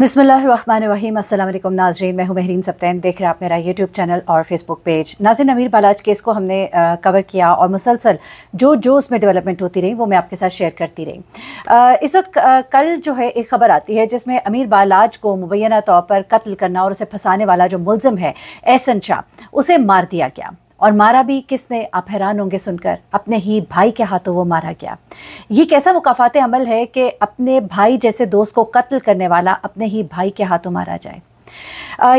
बिसमीम अल्लाम नाजरीन मैं हूं महरीन सप्तैन देख रहे हैं आप मेरा यूट्यूब चैनल और फेसबुक पेज नाजिन अमीर बालाज केस को हमने कवर किया और मुसलसल जो जो उसमें डेवलपमेंट होती रही वो मैं आपके साथ शेयर करती रही इस वक्त कल जो है एक खबर आती है जिसमें अमीर बालाज को मुबैना तौर पर कत्ल करना और उसे फंसाने वाला जो मुलम है एहसन शाह उसे मार दिया गया और मारा भी किसने आप हैरान होंगे सुनकर अपने ही भाई के हाथों वो मारा गया ये कैसा मुकाफात अमल है कि अपने भाई जैसे दोस्त को कत्ल करने वाला अपने ही भाई के हाथों मारा जाए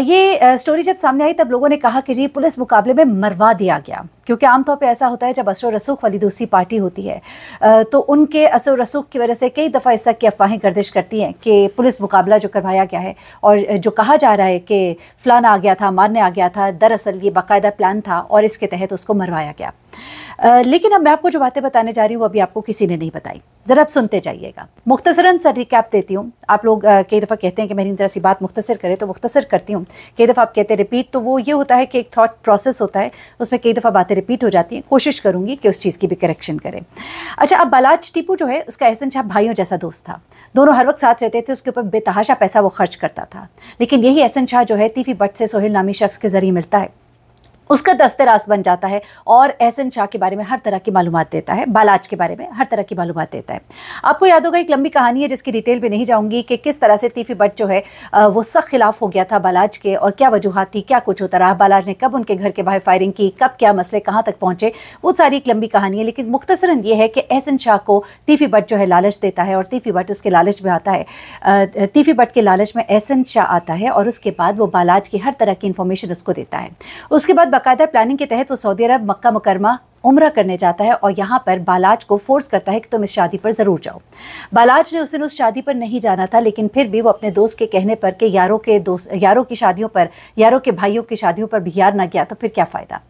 ये स्टोरी जब सामने आई तब लोगों ने कहा कि जी पुलिस मुकाबले में मरवा दिया गया क्योंकि आमतौर पर ऐसा होता है जब असर रसूख वाली दूसरी पार्टी होती है तो उनके असर रसूख की वजह से कई दफ़ा इस तरह की अफवाहें गर्दिश करती हैं कि पुलिस मुकाबला जो करवाया गया है और जो कहा जा रहा है कि फ़लाना आ गया था मारने आ गया था दरअसल ये बाकायदा प्लान था और इसके तहत उसको मरवाया गया लेकिन अब मैं आपको जो बातें बताने जा रही हूँ वो अभी आपको किसी ने नहीं बताई ज़रा आप सुनते जाइएगा मुख्तसरन सर रिकैप देती हूँ आप लोग कई दफ़ा कहते हैं कि मेरी ज़रा सी बात मुख्तसर करें तो मुख्तसर करती हूँ कई दफ़ा आप कहते हैं रिपीट तो वो ये होता है कि एक थाट प्रोसेस होता है उसमें कई दफ़ा बातें रिपीट हो जाती हैं कोशिश करूँगी कि उस चीज़ की भी करेक्शन करें अच्छा अब बलाज टीपू जो है उसका एहसन शाह भाइयों जैसा दोस्त था दोनों हर वक्त साथ रहते थे उसके ऊपर बेतहाशा पैसा वो खर्च करता था लेकिन यही एहसन शाह जो है तीफी बट से सोहेल नामी शख्स के ज़रिए मिलता है उसका दस्तरास बन जाता है और एहसन शाह के बारे में हर तरह की मालूम देता है बालाज के बारे में हर तरह की मालूम देता है आपको याद होगा एक लंबी कहानी है जिसकी डिटेल में नहीं जाऊंगी कि किस तरह से तीफी बट जो है वो सख्त खिलाफ हो गया था बालाज के और क्या वजूहत थी क्या कुछ होता रहा बालाज ने कब उनके घर के बाहर फायरिंग की कब क्या मसले कहाँ तक पहुँचे वो सारी एक लंबी कहानी है लेकिन मुख्तसरन ये है कि एहसन शाह को तीफी बट जो है लालच देता है और तीफी बट उसके लालच में आता है तीफी बट के लालच में एहसन शाह आता है और उसके बाद वो बालाज की हर तरह की इन्फॉर्मेशन उसको देता है उसके बाद बाकायदा प्लानिंग के तहत वो सऊदी अरब मक्का मुकरमा उम्र करने जाता है और यहाँ पर बालाज को फोर्स करता है कि तुम इस शादी पर ज़रूर जाओ बालाज ने उस दिन उस शादी पर नहीं जाना था लेकिन फिर भी वो अपने दोस्त के कहने पर कि यारों के दोस्त यारों की शादियों पर यारों के भाइयों की शादियों पर भी यार ना गया तो फिर क्या फ़ायदा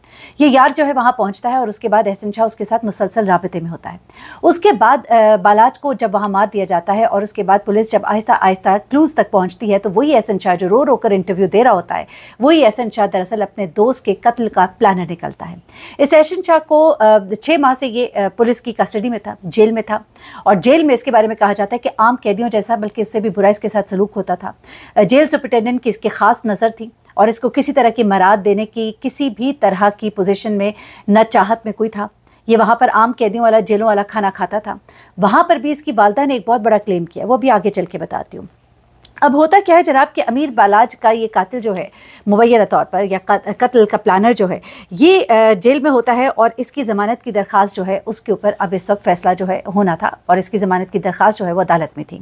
ये यार जो है वहाँ पहुँचता है और उसके बाद एहसन शाह उसके साथ मुसलसल रबते में होता है उसके बाद बालाज को जब वहाँ मार दिया जाता है और उसके बाद पुलिस जब आहिस्ता आहिस्ता क्लूज़ तक पहुँचती है तो वही एहसन शाह जो रो रो कर इंटरव्यू दे रहा होता है वही एहसन शाह दरअसल अपने दोस्त के कत्ल का प्लानर निकलता है इस एहसन शाह को छः माह से ये पुलिस की कस्टडी में था जेल में था और जेल में इसके बारे में कहा जाता है कि आम कैदियों जैसा बल्कि इससे भी बुरा इसके साथ सलूक होता था जेल सुप्रिटेंडेंट की इसकी खास नज़र थी और इसको किसी तरह की मराद देने की किसी भी तरह की पोजिशन में न चाहत में कोई था ये वहाँ पर आम कैदियों वाला जेलों वाला खाना खाता था वहाँ पर भी इसकी वालदा ने एक बहुत बड़ा क्लेम किया वो भी आगे चल के बताती हूँ अब होता क्या है जनाब कि अमीर बालाज का ये कातिल जो है मुबैया तौर पर या कत्ल का प्लानर जो है ये जेल में होता है और इसकी ज़मानत की दरख्वास्त जो है उसके ऊपर अब इस वक्त फैसला जो है होना था और इसकी ज़मानत की दरख्वास्त जो है वो अदालत में थी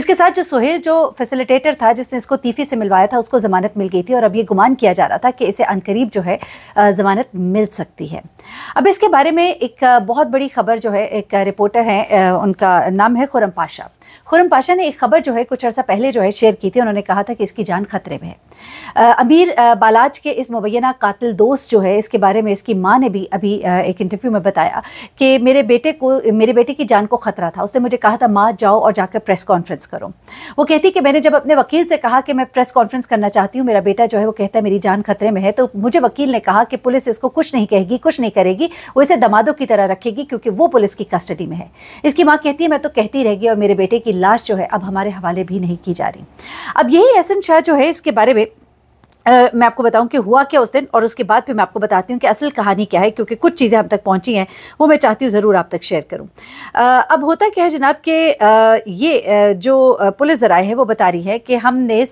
इसके साथ जो सुहेल जो फैसिलिटेटर था जिसने इसको तीफी से मिलवाया था उसको ज़मानत मिल गई थी और अब ये गुमान किया जा रहा था कि इसे अनकरीब जो है ज़मानत मिल सकती है अब इसके बारे में एक बहुत बड़ी खबर जो है एक रिपोर्टर हैं उनका नाम है खुरम पाशा खुरम पाशा ने एक खबर जो है कुछ अर्सा पहले जो है शेयर की थी उन्होंने कहा था कि इसकी जान खतरे में है अमीर बालाज के इस मुबैना कातिल दोस्त जो है इसके बारे में इसकी माँ ने भी अभी एक इंटरव्यू में बताया कि मेरे बेटे को मेरे बेटे की जान को ख़तरा था उसने मुझे कहा था माँ जाओ और जाकर प्रेस कॉन्फ्रेंस करो वो कहती कि मैंने जब अपने वकील से कहा कि मैं प्रेस कॉन्फ्रेंस करना चाहती हूँ मेरा बेटा जो है वो कहता है मेरी जान खतरे में है तो मुझे वकील ने कहा कि पुलिस इसको कुछ नहीं कहेगी कुछ नहीं करेगी वो इसे दमादों की तरह रखेगी क्योंकि वो पुलिस की कस्टडी में है इसकी माँ कहती है मैं तो कहती रहेगी और मेरे बेटे की लाश जो है अब हमारे हवाले भी नहीं की जा रही अब यही एहसन शाह जो है इसके बारे में आ, मैं आपको बताऊं कि हुआ क्या उस दिन और उसके बाद फिर मैं आपको बताती हूँ कि असल कहानी क्या है क्योंकि कुछ चीज़ें हम तक पहुँची हैं वो मैं चाहती हूँ ज़रूर आप तक शेयर करूँ अब होता क्या है जनाब कि ये जो पुलिस ज़राए है वो बता रही है कि हमने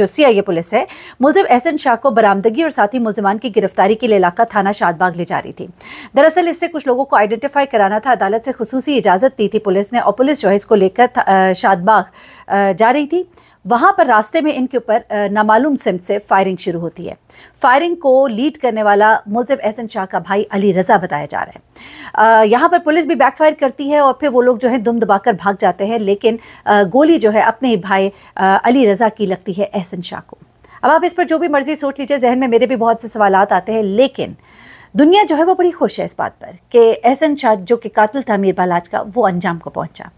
जो सी आई ए पुलिस है मुलम एहसन शाह को बरामदगी और साथ ही मुलजमान की गिरफ्तारी के लिए इलाका थाना शादबाग ले जा रही थी दरअसल इससे कुछ लोगों को आइडेंटिफाई कराना था अदालत से खसूसी इजाज़त दी थी पुलिस ने और पुलिस जो है इसको लेकर शादबाग जा रही थी वहाँ पर रास्ते में इनके ऊपर नामालूम सिम से फायरिंग शुरू होती है फायरिंग को लीड करने वाला मुलजिम एहसन शाह का भाई अली रज़ा बताया जा रहा है यहाँ पर पुलिस भी बैकफायर करती है और फिर वो लोग जो है दुम दबाकर भाग जाते हैं लेकिन गोली जो है अपने ही भाई अली रज़ा की लगती है एहसन शाह को अब आप इस पर जो भी मर्ज़ी सोच लीजिए जहन में मेरे भी बहुत से सवाल आते हैं लेकिन दुनिया जो है वो बड़ी खुश है इस बात पर कि एहसन शाह जो कि कातिल था मीर बालाज का वो अंजाम को पहुंचा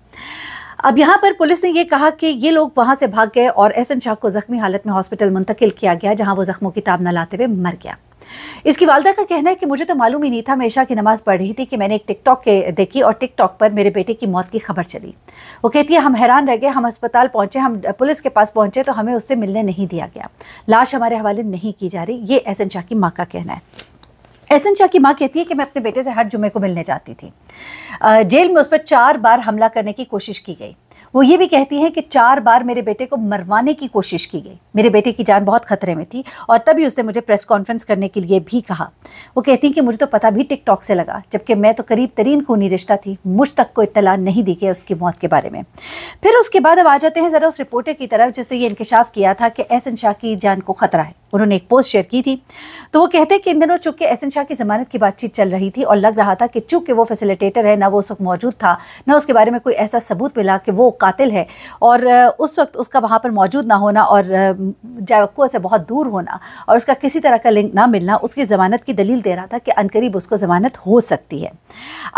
अब यहाँ पर पुलिस ने यह कहा कि ये लोग वहां से भाग गए और एहसन शाह को जख्मी हालत में हॉस्पिटल मुंतकिल किया गया जहाँ वो जख्मों की ताब न लाते हुए मर गया इसकी वालदा का कहना है कि मुझे तो मालूम ही नहीं था मैं ईशा की नमाज पढ़ रही थी कि मैंने एक टिकटॉक के देखी और टिकटॉक पर मेरे बेटे की मौत की खबर चली वो कहती है हम हैरान रह गए हम अस्पताल पहुंचे हम पुलिस के पास पहुंचे तो हमें उससे मिलने नहीं दिया गया लाश हमारे हवाले नहीं की जा रही ये एहसन शाह की माँ का कहना है एहसन शाह की माँ कहती है कि मैं अपने बेटे से हर जुमे को मिलने जाती थी जेल में उस पर चार बार हमला करने की कोशिश की गई वो ये भी कहती हैं कि चार बार मेरे बेटे को मरवाने की कोशिश की गई मेरे बेटे की जान बहुत खतरे में थी और तभी उसने मुझे प्रेस कॉन्फ्रेंस करने के लिए भी कहा वो कहती हैं कि मुझे तो पता भी टिकटॉक से लगा जबकि मैं तो करीब तरीन खूनी रिश्ता थी मुझ तक को इतला नहीं दी गई उसकी मौत के बारे में फिर उसके बाद अब आ जाते हैं ज़रा उस रिपोर्टर की तरफ जिसने ये इंकशाफ किया था कि एहसन शाह की जान को खतरा है उन्होंने एक पोस्ट शेयर की थी तो वो कहते हैं कि इन दिनों चूंकि एहसन शाह की जमानत की बातचीत चल रही थी और लग रहा था कि चूंकि वो फैसिलिटेटर है ना वो उस वक्त मौजूद था ना उसके बारे में कोई ऐसा सबूत मिला कि वो कातिल है और उस वक्त उसका वहाँ पर मौजूद ना होना और जावक्को से बहुत दूर होना और उसका किसी तरह का लिंक ना मिलना उसकी ज़मानत की दलील दे रहा था कि अनकरीब उसको ज़मानत हो सकती है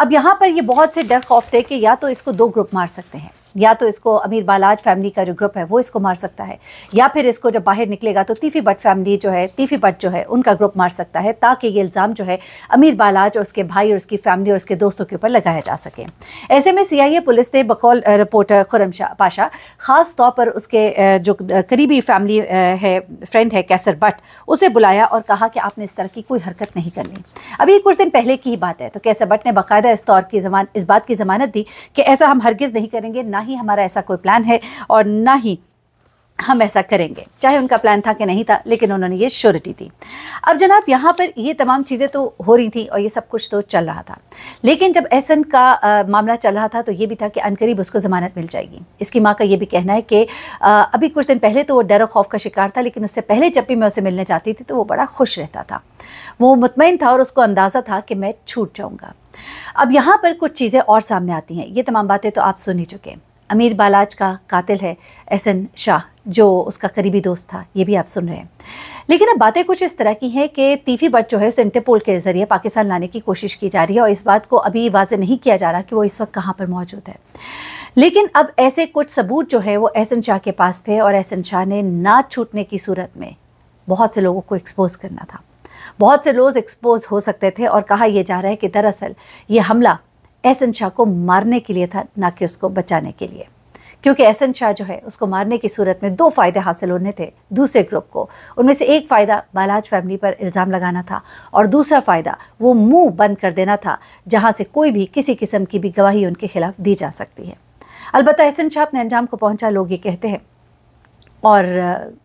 अब यहाँ पर ये बहुत से डर खौफ थे कि या तो इसको दो ग्रुप मार सकते हैं या तो इसको अमीर बालाज फैमिली का जो ग्रुप है वो इसको मार सकता है या फिर इसको जब बाहर निकलेगा तो तीफी भट्ट फैमिली जो है तीफी भट्ट जो है उनका ग्रुप मार सकता है ताकि ये इल्ज़ाम जो है अमीर बालाज और उसके भाई और उसकी फैमिली और उसके दोस्तों के ऊपर लगाया जा सके ऐसे में सी पुलिस ने बकौल रिपोर्टर खुरम पाशा ख़ास तौर पर उसके जो करीबी फैमिली है फ्रेंड है कैसर भट्ट उसे बुलाया और कहा कि आपने इस तरह की कोई हरकत नहीं करनी अभी कुछ दिन पहले की बात है तो कैसर भट्ट ने बाकायदा इस तौर की जमान इस बात की जमानत दी कि ऐसा हम हरगिज़ नहीं करेंगे ना ना ही हमारा ऐसा कोई प्लान है और ना ही हम ऐसा करेंगे चाहे उनका प्लान था कि नहीं था लेकिन उन्होंने ये श्योरिटी दी अब जनाब यहाँ पर ये तमाम चीज़ें तो हो रही थी और ये सब कुछ तो चल रहा था लेकिन जब एहसन का आ, मामला चल रहा था तो ये भी था कि अनकरीब उसको ज़मानत मिल जाएगी इसकी माँ का ये भी कहना है कि आ, अभी कुछ दिन पहले तो वो डर खौफ का शिकार था लेकिन उससे पहले जब भी मैं उसे मिलने जाती थी तो वो बड़ा खुश रहता था वो मुतमिन था और उसको अंदाज़ा था कि मैं छूट जाऊँगा अब यहाँ पर कुछ चीज़ें और सामने आती हैं ये तमाम बातें तो आप सुन ही चुके हैं अमीर बालाज का कातिल है एहसन शाह जो उसका करीबी दोस्त था ये भी आप सुन रहे हैं लेकिन अब बातें कुछ इस तरह की हैं कि तीफी बट जो है उसे इंटरपोल के ज़रिए पाकिस्तान लाने की कोशिश की जा रही है और इस बात को अभी वाज नहीं किया जा रहा कि वो इस वक्त कहाँ पर मौजूद है लेकिन अब ऐसे कुछ सबूत जो है वो एहसन शाह के पास थे और एहसन शाह ने ना छूटने की सूरत में बहुत से लोगों को एक्सपोज करना था बहुत से लोग एक्सपोज हो सकते थे और कहा यह जा रहा है कि दरअसल ये हमला एहसन शाह को मारने के लिए था ना कि उसको बचाने के लिए क्योंकि एहसन शाह जो है उसको मारने की सूरत में दो फ़ायदे हासिल होने थे दूसरे ग्रुप को उनमें से एक फ़ायदा बालाज फैमिली पर इल्ज़ाम लगाना था और दूसरा फ़ायदा वो मुंह बंद कर देना था जहां से कोई भी किसी किस्म की भी गवाही उनके खिलाफ दी जा सकती है अलबत्त एहसन शाह अपने अंजाम को पहुँचा लोग ये कहते हैं और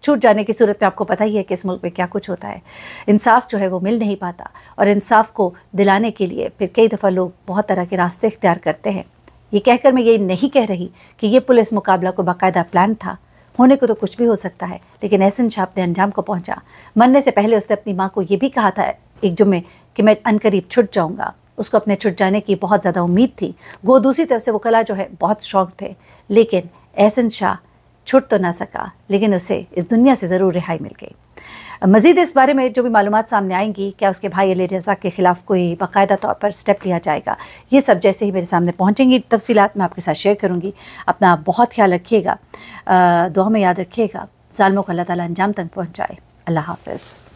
छूट जाने की सूरत में आपको पता ही है कि इस मुल्क में क्या कुछ होता है इंसाफ जो है वो मिल नहीं पाता और इंसाफ को दिलाने के लिए फिर कई दफ़ा लोग बहुत तरह के रास्ते इख्तियार करते हैं ये कहकर मैं ये नहीं कह रही कि ये पुलिस मुकाबला को बाकायदा प्लान था होने को तो कुछ भी हो सकता है लेकिन एहसन शाह अपने अंजाम को पहुंचा मरने से पहले उसने अपनी माँ को ये भी कहा था एक जुम्मे कि मैं अनकरीब छुट जाऊँगा उसको अपने छुट जाने की बहुत ज़्यादा उम्मीद थी वो दूसरी तरफ से कला जो है बहुत स्ट्रॉन्ग थे लेकिन एहसन शाह छुट तो ना सका लेकिन उसे इस दुनिया से ज़रूर रिहाई मिल गई मज़ीद इस बारे में जो भी मालूम सामने आएंगी क्या उसके भाई अली रज़ा के ख़िलाफ़ कोई बाकायदा तौर पर स्टेप लिया जाएगा ये सब जैसे ही मेरे सामने पहुँचेंगी तफसीत मैं आपके साथ शेयर करूँगी अपना बहुत ख्याल रखिएगा दुआ में याद रखिएगा ालमों को अल्लाह ताली अंजाम तक पहुँचाए अल्लाह हाफ़